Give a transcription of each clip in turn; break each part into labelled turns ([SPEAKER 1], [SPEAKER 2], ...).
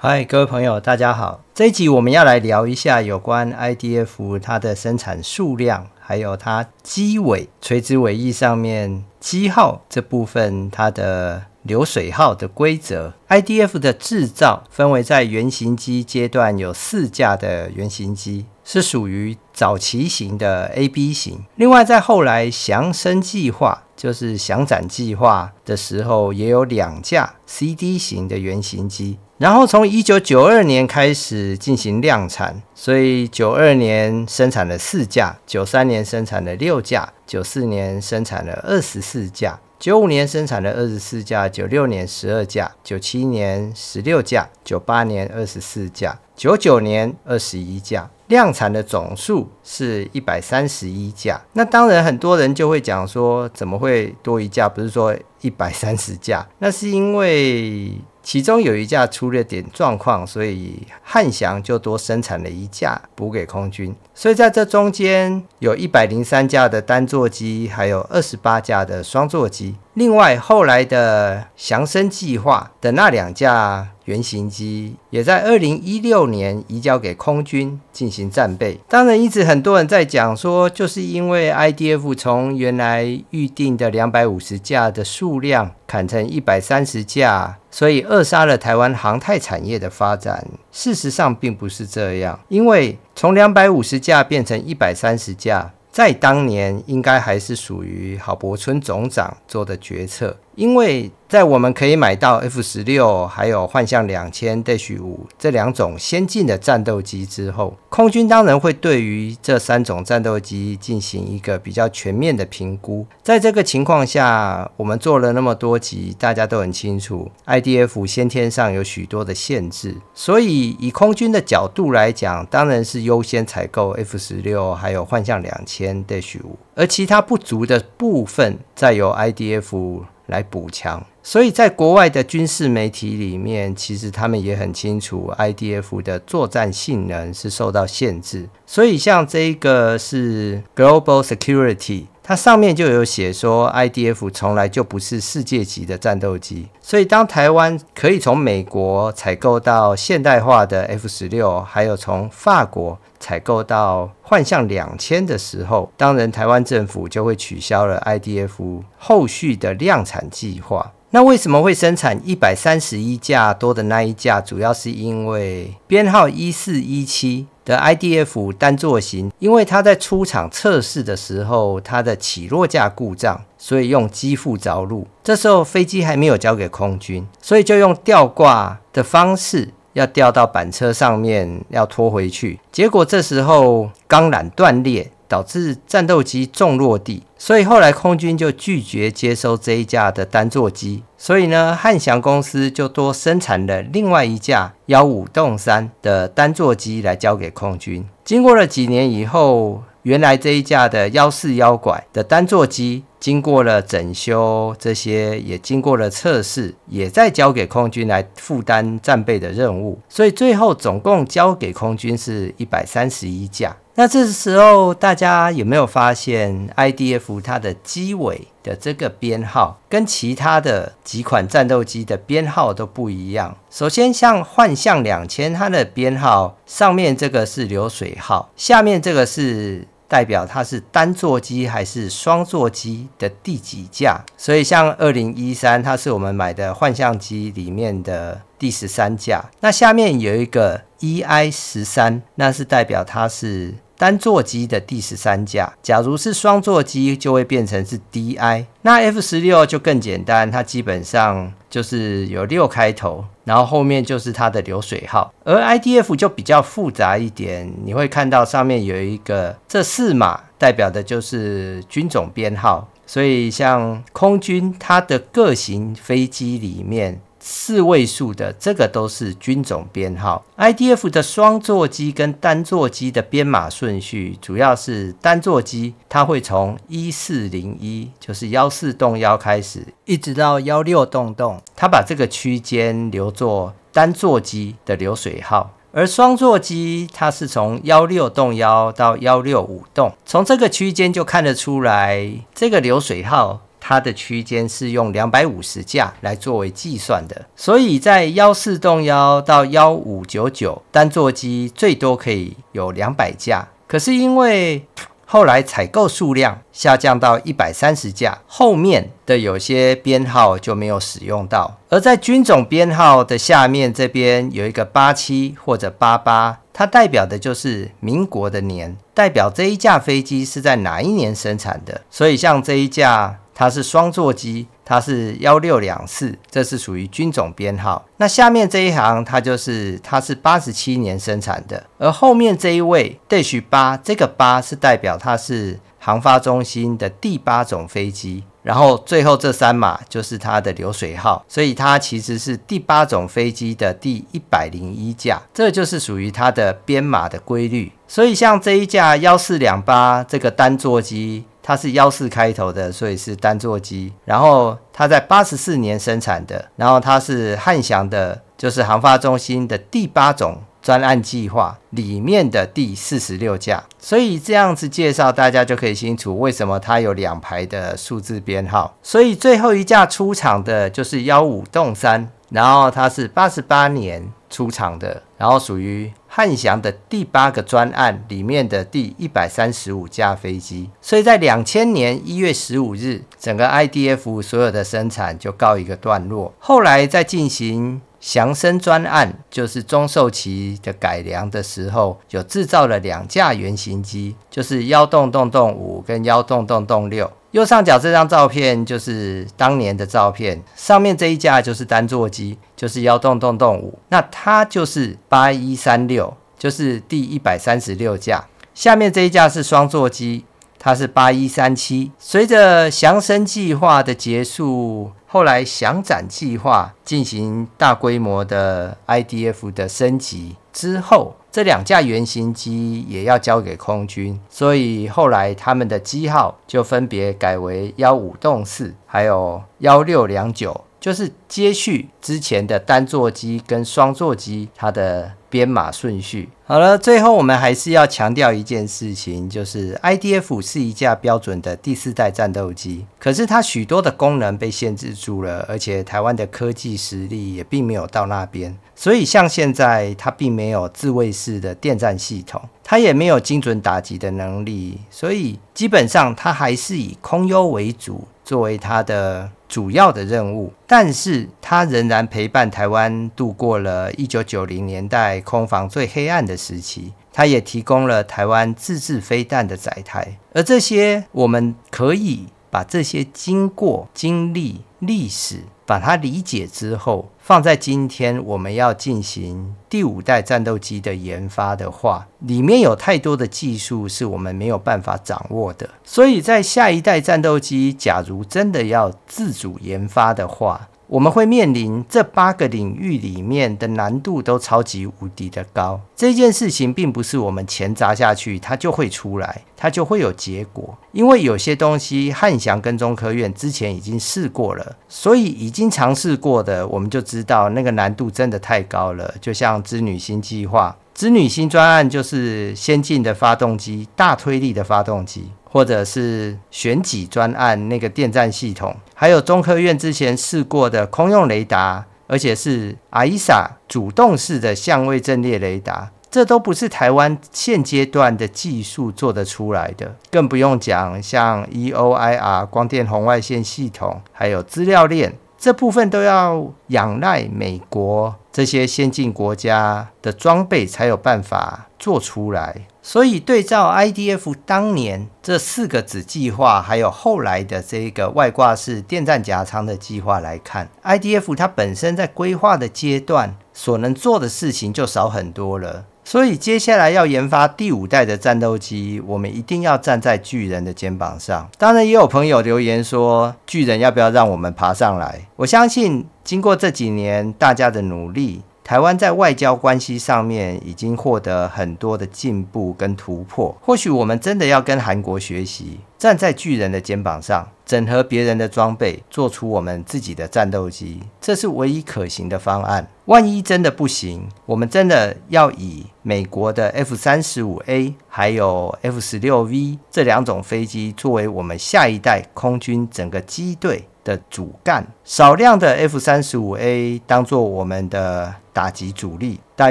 [SPEAKER 1] 嗨，各位朋友，大家好。这一集我们要来聊一下有关 IDF 它的生产数量，还有它机尾垂直尾翼上面机号这部分它的流水号的规则。IDF 的制造分为在原型机阶段有四架的原型机，是属于早期型的 AB 型。另外在后来翔升计划，就是翔展计划的时候，也有两架 CD 型的原型机。然后从一九九二年开始进行量产，所以九二年生产了四架，九三年生产了六架，九四年生产了二十四架，九五年生产了二十四架，九六年十二架，九七年十六架，九八年二十四架，九九年二十一架。量产的总数是一百三十一架，那当然很多人就会讲说，怎么会多一架？不是说一百三十架，那是因为其中有一架出了点状况，所以汉翔就多生产了一架补给空军。所以在这中间有一百零三架的单座机，还有二十八架的双座机。另外后来的翔升计划的那两架。原型机也在二零一六年移交给空军进行战备。当然，一直很多人在讲说，就是因为 IDF 从原来预定的两百五十架的数量砍成一百三十架，所以扼杀了台湾航太产业的发展。事实上，并不是这样，因为从两百五十架变成一百三十架，在当年应该还是属于郝柏村总长做的决策，因为。在我们可以买到 F 十六，还有幻象两千 dash 五这两种先进的战斗机之后，空军当然会对于这三种战斗机进行一个比较全面的评估。在这个情况下，我们做了那么多集，大家都很清楚，IDF 先天上有许多的限制，所以以空军的角度来讲，当然是优先采购 F 十六，还有幻象两千 dash 五，而其他不足的部分再由 IDF 来补强。所以在国外的军事媒体里面，其实他们也很清楚，IDF 的作战性能是受到限制。所以像这一个是 Global Security，它上面就有写说，IDF 从来就不是世界级的战斗机。所以当台湾可以从美国采购到现代化的 F 十六，还有从法国采购到幻象两千的时候，当然台湾政府就会取消了 IDF 后续的量产计划。那为什么会生产一百三十一架多的那一架？主要是因为编号一四一七的 IDF 单座型，因为它在出厂测试的时候，它的起落架故障，所以用机腹着陆。这时候飞机还没有交给空军，所以就用吊挂的方式，要吊到板车上面，要拖回去。结果这时候钢缆断裂。导致战斗机重落地，所以后来空军就拒绝接收这一架的单座机。所以呢，汉翔公司就多生产了另外一架幺五洞三的单座机来交给空军。经过了几年以后，原来这一架的幺四幺拐的单座机。经过了整修，这些也经过了测试，也在交给空军来负担战备的任务。所以最后总共交给空军是一百三十一架。那这时候大家有没有发现，IDF 它的机尾的这个编号跟其他的几款战斗机的编号都不一样？首先像幻象两千，它的编号上面这个是流水号，下面这个是。代表它是单座机还是双座机的第几架？所以像二零一三，它是我们买的幻象机里面的第十三架。那下面有一个 EI 十三，那是代表它是。单座机的第十三架，假如是双座机，就会变成是 D I。那 F 十六就更简单，它基本上就是有六开头，然后后面就是它的流水号。而 I D F 就比较复杂一点，你会看到上面有一个这四码代表的就是军种编号。所以像空军，它的各型飞机里面。四位数的这个都是军种编号。I D F 的双座机跟单座机的编码顺序，主要是单座机，它会从一四零一，就是幺四洞幺开始，一直到幺六洞洞，它把这个区间留作单座机的流水号。而双座机，它是从幺六洞幺到幺六五栋，从这个区间就看得出来，这个流水号。它的区间是用两百五十架来作为计算的，所以在幺四洞幺到幺五九九单座机最多可以有两百架。可是因为后来采购数量下降到一百三十架，后面的有些编号就没有使用到。而在军种编号的下面这边有一个八七或者八八，它代表的就是民国的年，代表这一架飞机是在哪一年生产的。所以像这一架。它是双座机，它是幺六两四，这是属于军种编号。那下面这一行，它就是它是八十七年生产的，而后面这一位 dash 八，这个八是代表它是航发中心的第八种飞机，然后最后这三码就是它的流水号，所以它其实是第八种飞机的第一百零一架，这就是属于它的编码的规律。所以像这一架幺四两八这个单座机。它是幺四开头的，所以是单座机。然后它在八十四年生产的，然后它是汉翔的，就是航发中心的第八种专案计划里面的第四十六架。所以这样子介绍，大家就可以清楚为什么它有两排的数字编号。所以最后一架出厂的就是幺五洞三，然后它是八十八年。出厂的，然后属于汉翔的第八个专案里面的第一百三十五架飞机，所以在两千年一月十五日，整个 IDF 所有的生产就告一个段落。后来在进行翔升专案，就是中寿旗的改良的时候，有制造了两架原型机，就是幺洞洞洞五跟幺洞洞洞六。右上角这张照片就是当年的照片，上面这一架就是单座机，就是幺洞洞洞五，那它就是八一三六，就是第一百三十六架。下面这一架是双座机，它是八一三七。随着翔升计划的结束，后来翔展计划进行大规模的 IDF 的升级之后。这两架原型机也要交给空军，所以后来他们的机号就分别改为幺五栋四，还有幺六两九。就是接续之前的单座机跟双座机它的编码顺序。好了，最后我们还是要强调一件事情，就是 IDF 是一架标准的第四代战斗机，可是它许多的功能被限制住了，而且台湾的科技实力也并没有到那边，所以像现在它并没有自卫式的电战系统，它也没有精准打击的能力，所以基本上它还是以空优为主，作为它的。主要的任务，但是他仍然陪伴台湾度过了一九九零年代空防最黑暗的时期。他也提供了台湾自制飞弹的载台，而这些我们可以。把这些经过、经历、历史，把它理解之后，放在今天我们要进行第五代战斗机的研发的话，里面有太多的技术是我们没有办法掌握的。所以在下一代战斗机，假如真的要自主研发的话，我们会面临这八个领域里面的难度都超级无敌的高，这件事情并不是我们钱砸下去它就会出来，它就会有结果。因为有些东西汉翔跟中科院之前已经试过了，所以已经尝试过的我们就知道那个难度真的太高了。就像织女星计划、织女星专案，就是先进的发动机、大推力的发动机。或者是选吉专案那个电站系统，还有中科院之前试过的空用雷达，而且是阿伊莎主动式的相位阵列雷达，这都不是台湾现阶段的技术做得出来的，更不用讲像 E O I R 光电红外线系统，还有资料链。这部分都要仰赖美国这些先进国家的装备才有办法做出来，所以对照 IDF 当年这四个子计划，还有后来的这个外挂式电站夹舱的计划来看，IDF 它本身在规划的阶段所能做的事情就少很多了。所以接下来要研发第五代的战斗机，我们一定要站在巨人的肩膀上。当然，也有朋友留言说，巨人要不要让我们爬上来？我相信，经过这几年大家的努力，台湾在外交关系上面已经获得很多的进步跟突破。或许我们真的要跟韩国学习，站在巨人的肩膀上。整合别人的装备，做出我们自己的战斗机，这是唯一可行的方案。万一真的不行，我们真的要以美国的 F 三十五 A 还有 F 十六 V 这两种飞机作为我们下一代空军整个机队的主干，少量的 F 三十五 A 当做我们的打击主力，大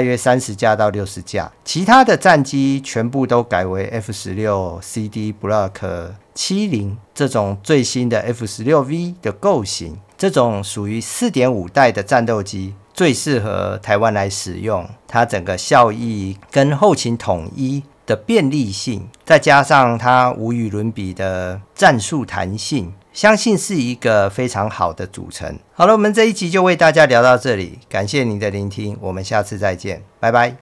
[SPEAKER 1] 约三十架到六十架，其他的战机全部都改为 F 十六 CD Block。七零这种最新的 F 十六 V 的构型，这种属于四点五代的战斗机，最适合台湾来使用。它整个效益跟后勤统一的便利性，再加上它无与伦比的战术弹性，相信是一个非常好的组成。好了，我们这一集就为大家聊到这里，感谢您的聆听，我们下次再见，拜拜。